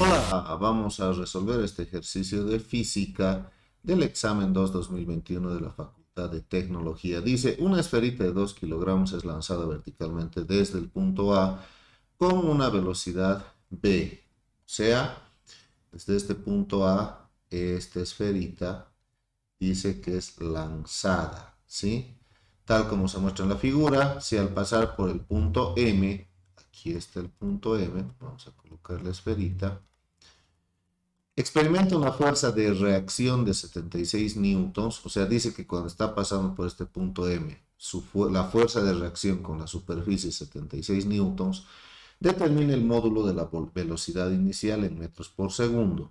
Hola, ah, vamos a resolver este ejercicio de física del examen 2-2021 de la Facultad de Tecnología. Dice, una esferita de 2 kilogramos es lanzada verticalmente desde el punto A con una velocidad B. O sea, desde este punto A, esta esferita dice que es lanzada, ¿sí? Tal como se muestra en la figura, si al pasar por el punto M, aquí está el punto M, vamos a colocar la esferita, experimenta una fuerza de reacción de 76 newtons, o sea, dice que cuando está pasando por este punto M, la fuerza de reacción con la superficie 76 newtons, determina el módulo de la velocidad inicial en metros por segundo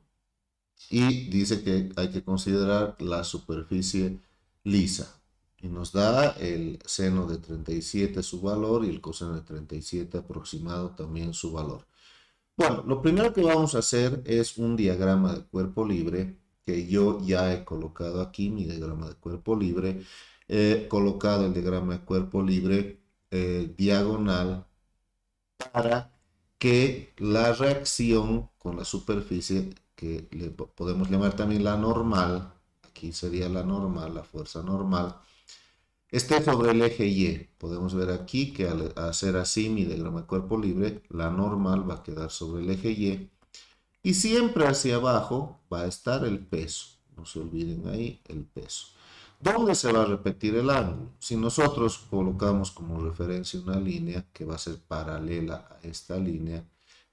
y dice que hay que considerar la superficie lisa y nos da el seno de 37 su valor y el coseno de 37 aproximado también su valor. Bueno, lo primero que vamos a hacer es un diagrama de cuerpo libre, que yo ya he colocado aquí mi diagrama de cuerpo libre. He colocado el diagrama de cuerpo libre eh, diagonal para que la reacción con la superficie, que le podemos llamar también la normal, aquí sería la normal, la fuerza normal, esté sobre el eje Y. Podemos ver aquí que al hacer así mi diagrama de cuerpo libre, la normal va a quedar sobre el eje Y. Y siempre hacia abajo va a estar el peso. No se olviden ahí el peso. ¿Dónde se va a repetir el ángulo? Si nosotros colocamos como referencia una línea que va a ser paralela a esta línea,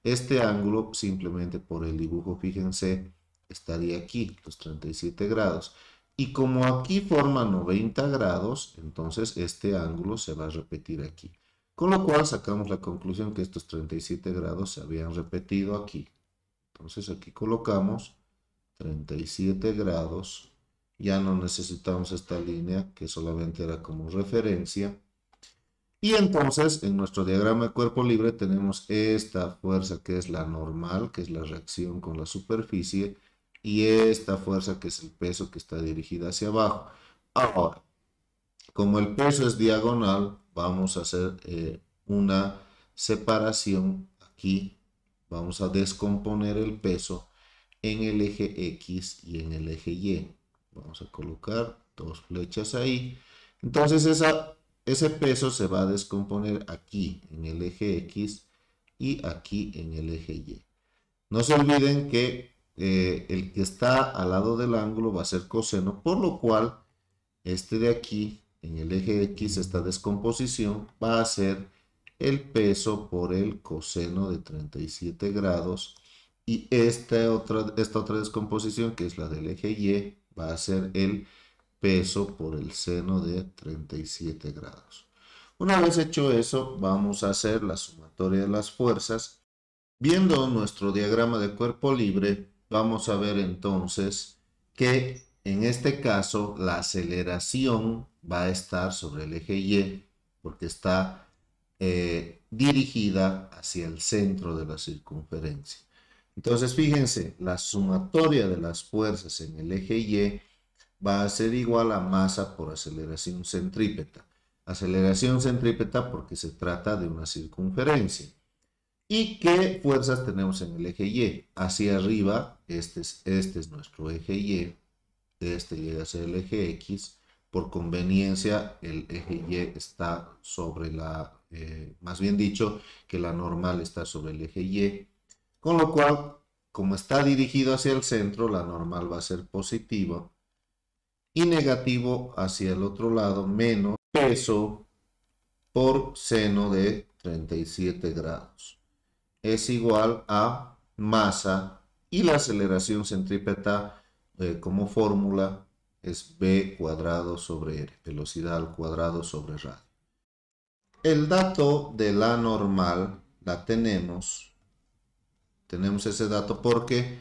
este ángulo simplemente por el dibujo, fíjense, estaría aquí, los 37 grados. Y como aquí forma 90 grados, entonces este ángulo se va a repetir aquí. Con lo cual sacamos la conclusión que estos 37 grados se habían repetido aquí. Entonces aquí colocamos 37 grados. Ya no necesitamos esta línea que solamente era como referencia. Y entonces en nuestro diagrama de cuerpo libre tenemos esta fuerza que es la normal, que es la reacción con la superficie y esta fuerza que es el peso que está dirigida hacia abajo. Ahora, como el peso es diagonal, vamos a hacer eh, una separación aquí. Vamos a descomponer el peso en el eje X y en el eje Y. Vamos a colocar dos flechas ahí. Entonces esa, ese peso se va a descomponer aquí en el eje X y aquí en el eje Y. No se olviden que eh, el que está al lado del ángulo va a ser coseno, por lo cual este de aquí, en el eje X, esta descomposición va a ser el peso por el coseno de 37 grados y esta otra, esta otra descomposición, que es la del eje Y, va a ser el peso por el seno de 37 grados. Una vez hecho eso, vamos a hacer la sumatoria de las fuerzas. Viendo nuestro diagrama de cuerpo libre, vamos a ver entonces que en este caso la aceleración va a estar sobre el eje Y porque está eh, dirigida hacia el centro de la circunferencia. Entonces fíjense, la sumatoria de las fuerzas en el eje Y va a ser igual a masa por aceleración centrípeta. Aceleración centrípeta porque se trata de una circunferencia. ¿Y qué fuerzas tenemos en el eje Y? Hacia arriba este, este es, nuestro eje Y, e, este llega a ser el eje X, por conveniencia el eje Y está sobre la, eh, más bien dicho, que la normal está sobre el eje Y, con lo cual, como está dirigido hacia el centro, la normal va a ser positiva y negativo hacia el otro lado, menos peso por seno de 37 grados. Es igual a masa y la aceleración centrípeta eh, como fórmula es B cuadrado sobre r, velocidad al cuadrado sobre radio. El dato de la normal la tenemos, tenemos ese dato porque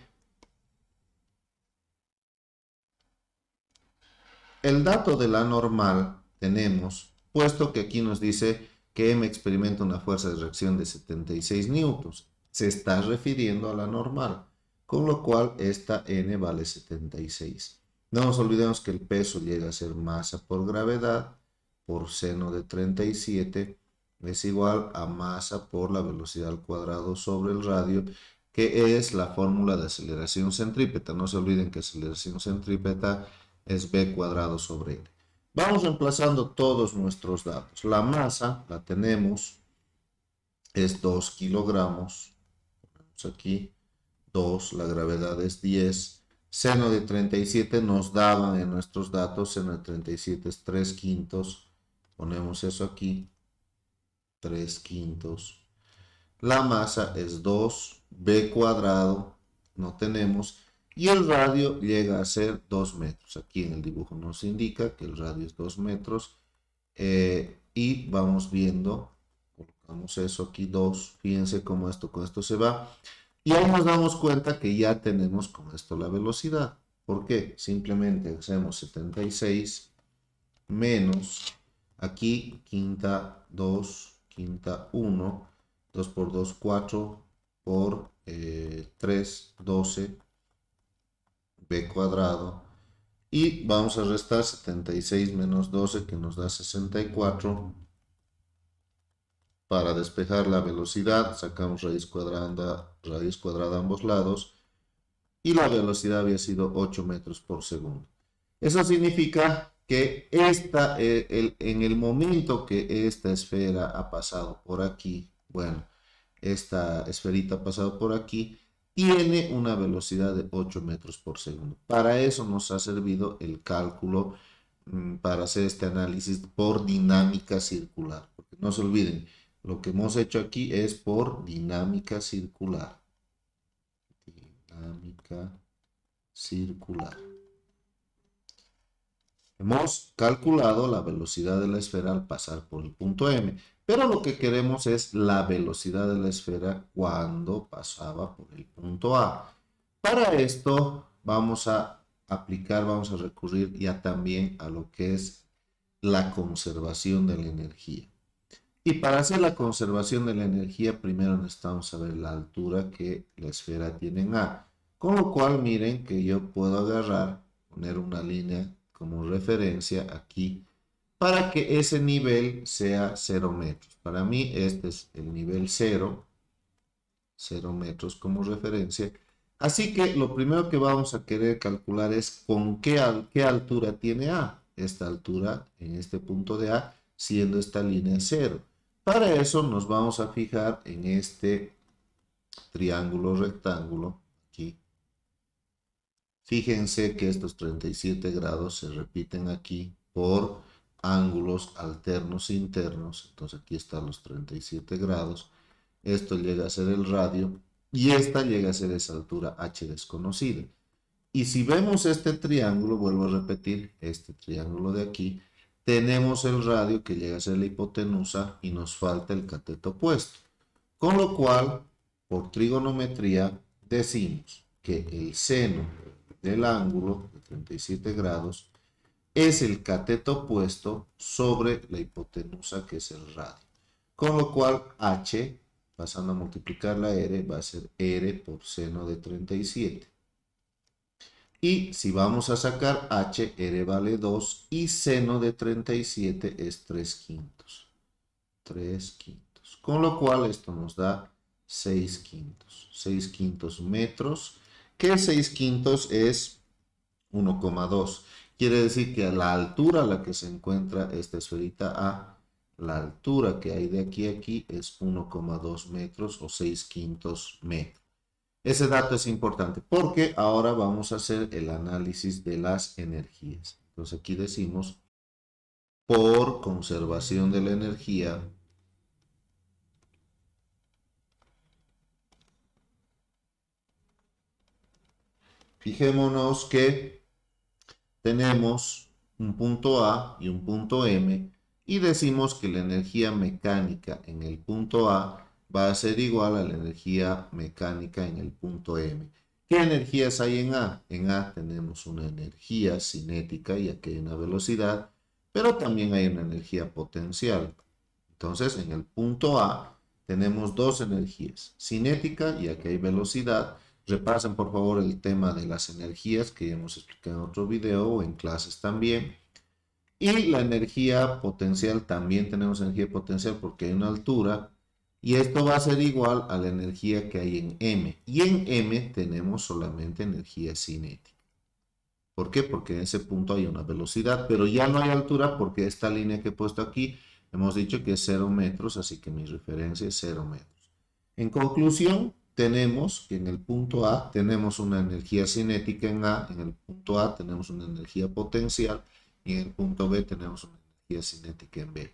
el dato de la normal tenemos, puesto que aquí nos dice que M experimenta una fuerza de reacción de 76 newtons, se está refiriendo a la normal con lo cual esta n vale 76. No nos olvidemos que el peso llega a ser masa por gravedad por seno de 37 es igual a masa por la velocidad al cuadrado sobre el radio, que es la fórmula de aceleración centrípeta. No se olviden que aceleración centrípeta es b cuadrado sobre n. Vamos reemplazando todos nuestros datos. La masa la tenemos, es 2 kilogramos, aquí, 2, la gravedad es 10, seno de 37 nos daba en nuestros datos, seno de 37 es 3 quintos, ponemos eso aquí, 3 quintos. La masa es 2b cuadrado, no tenemos, y el radio llega a ser 2 metros. Aquí en el dibujo nos indica que el radio es 2 metros, eh, y vamos viendo, colocamos eso aquí 2, fíjense cómo esto con esto se va. Y ahí nos damos cuenta que ya tenemos con esto la velocidad. ¿Por qué? Simplemente hacemos 76 menos aquí quinta 2, quinta 1, 2 por 2, 4 por 3, eh, 12, b cuadrado. Y vamos a restar 76 menos 12 que nos da 64 para despejar la velocidad sacamos raíz cuadrada, raíz cuadrada a ambos lados y la velocidad había sido 8 metros por segundo. Eso significa que esta, eh, en el momento que esta esfera ha pasado por aquí, bueno, esta esferita ha pasado por aquí, tiene una velocidad de 8 metros por segundo. Para eso nos ha servido el cálculo mm, para hacer este análisis por dinámica circular. no se olviden, lo que hemos hecho aquí es por dinámica circular. Dinámica circular. Hemos calculado la velocidad de la esfera al pasar por el punto M, pero lo que queremos es la velocidad de la esfera cuando pasaba por el punto A. Para esto vamos a aplicar, vamos a recurrir ya también a lo que es la conservación de la energía. Y para hacer la conservación de la energía, primero necesitamos saber la altura que la esfera tiene en A. Con lo cual, miren que yo puedo agarrar, poner una línea como referencia aquí, para que ese nivel sea 0 metros. Para mí este es el nivel 0, 0 metros como referencia. Así que lo primero que vamos a querer calcular es con qué, qué altura tiene A. Esta altura en este punto de A, siendo esta línea 0. Para eso nos vamos a fijar en este triángulo rectángulo aquí. Fíjense que estos 37 grados se repiten aquí por ángulos alternos e internos. Entonces aquí están los 37 grados. Esto llega a ser el radio y esta llega a ser esa altura h desconocida. Y si vemos este triángulo, vuelvo a repetir, este triángulo de aquí, tenemos el radio que llega a ser la hipotenusa y nos falta el cateto opuesto. Con lo cual, por trigonometría, decimos que el seno del ángulo de 37 grados es el cateto opuesto sobre la hipotenusa que es el radio. Con lo cual, h, pasando a multiplicar la r, va a ser r por seno de 37. Y si vamos a sacar HR vale 2 y seno de 37 es 3 quintos. 3 quintos. Con lo cual esto nos da 6 quintos. 6 quintos metros, que 6 quintos es 1,2. Quiere decir que a la altura a la que se encuentra esta esferita A, la altura que hay de aquí a aquí es 1,2 metros o 6 quintos metros. Ese dato es importante porque ahora vamos a hacer el análisis de las energías. Entonces aquí decimos, por conservación de la energía, fijémonos que tenemos un punto A y un punto M y decimos que la energía mecánica en el punto A va a ser igual a la energía mecánica en el punto M. ¿Qué energías hay en A? En A tenemos una energía cinética, ya que hay una velocidad, pero también hay una energía potencial. Entonces, en el punto A tenemos dos energías, cinética, ya que hay velocidad. Repasen, por favor, el tema de las energías que ya hemos explicado en otro video o en clases también. Y la energía potencial, también tenemos energía potencial porque hay una altura, y esto va a ser igual a la energía que hay en M. Y en M tenemos solamente energía cinética. ¿Por qué? Porque en ese punto hay una velocidad, pero ya no hay altura porque esta línea que he puesto aquí, hemos dicho que es 0 metros, así que mi referencia es 0 metros. En conclusión, tenemos que en el punto A tenemos una energía cinética en A, en el punto A tenemos una energía potencial y en el punto B tenemos una energía cinética en B.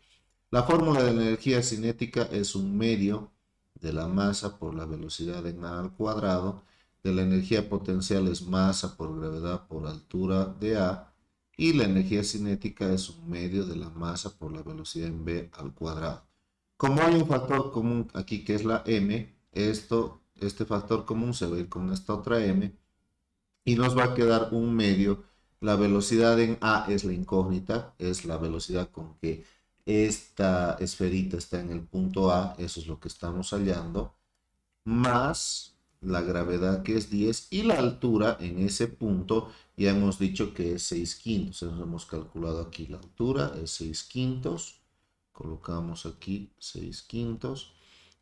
La fórmula de la energía cinética es un medio de la masa por la velocidad en A al cuadrado, de la energía potencial es masa por gravedad por altura de A, y la energía cinética es un medio de la masa por la velocidad en B al cuadrado. Como hay un factor común aquí que es la M, esto, este factor común se va a ir con esta otra M, y nos va a quedar un medio. La velocidad en A es la incógnita, es la velocidad con que esta esferita está en el punto A, eso es lo que estamos hallando, más la gravedad que es 10 y la altura en ese punto ya hemos dicho que es 6 quintos, hemos calculado aquí la altura, es 6 quintos, colocamos aquí 6 quintos,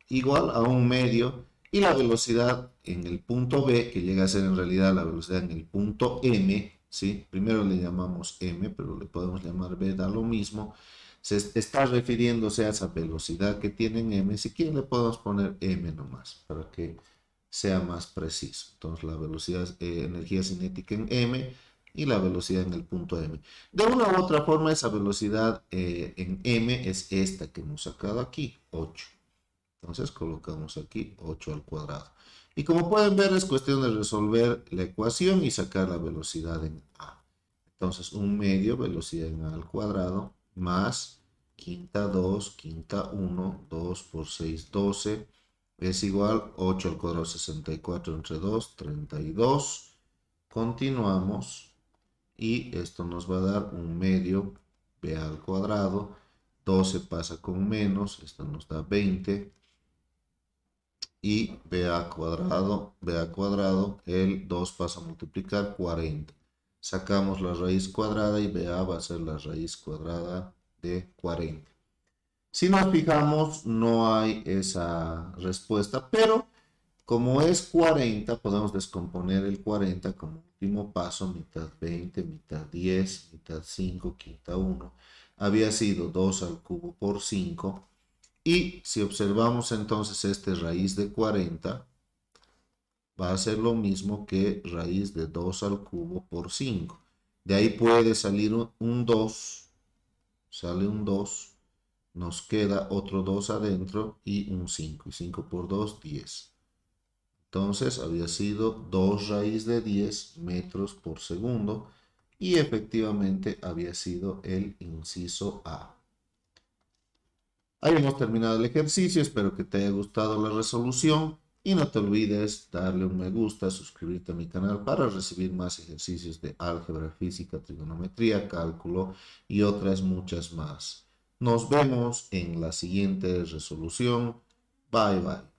igual a un medio y la velocidad en el punto B, que llega a ser en realidad la velocidad en el punto M, si primero le llamamos M, pero le podemos llamar B, da lo mismo, se está refiriéndose a esa velocidad que en m. Si quieren le podemos poner m nomás para que sea más preciso. Entonces la velocidad, eh, energía cinética en m y la velocidad en el punto m. De una u otra forma esa velocidad eh, en m es esta que hemos sacado aquí, 8. Entonces colocamos aquí 8 al cuadrado. Y como pueden ver es cuestión de resolver la ecuación y sacar la velocidad en a. Entonces un medio velocidad en a al cuadrado más quinta 2, quinta 1, 2 por 6, 12, es igual 8 al cuadrado 64 entre 2, 32. Continuamos y esto nos va a dar un medio b al cuadrado, 12 pasa con menos, esto nos da 20 y b al cuadrado, b al cuadrado, el 2 pasa a multiplicar 40. Sacamos la raíz cuadrada y b a va a ser la raíz cuadrada de 40. Si nos fijamos, no hay esa respuesta, pero como es 40, podemos descomponer el 40 como último paso, mitad 20, mitad 10, mitad 5, quinta 1. Había sido 2 al cubo por 5. Y si observamos entonces este raíz de 40, va a ser lo mismo que raíz de 2 al cubo por 5. De ahí puede salir un 2 sale un 2, nos queda otro 2 adentro y un 5. Y 5 por 2, 10. Entonces había sido 2 raíz de 10 metros por segundo y efectivamente había sido el inciso A. Ahí hemos terminado el ejercicio, espero que te haya gustado la resolución. Y no te olvides darle un me gusta, suscribirte a mi canal para recibir más ejercicios de álgebra, física, trigonometría, cálculo y otras muchas más. Nos vemos en la siguiente resolución. Bye bye.